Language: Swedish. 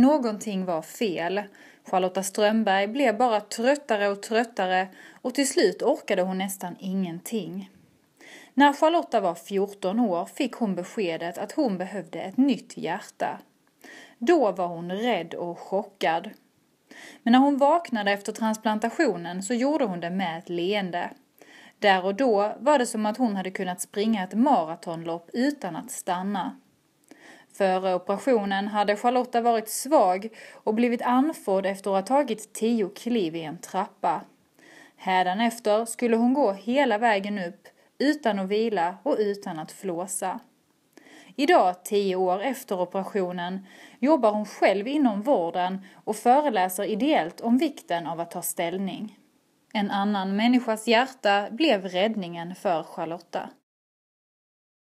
Någonting var fel. Charlotta Strömberg blev bara tröttare och tröttare och till slut orkade hon nästan ingenting. När Charlotta var 14 år fick hon beskedet att hon behövde ett nytt hjärta. Då var hon rädd och chockad. Men när hon vaknade efter transplantationen så gjorde hon det med ett leende. Där och då var det som att hon hade kunnat springa ett maratonlopp utan att stanna. Före operationen hade Charlotta varit svag och blivit anförd efter att ha tagit tio kliv i en trappa. Hädanefter skulle hon gå hela vägen upp utan att vila och utan att flåsa. Idag, tio år efter operationen, jobbar hon själv inom vården och föreläser ideellt om vikten av att ta ställning. En annan människas hjärta blev räddningen för Charlotta.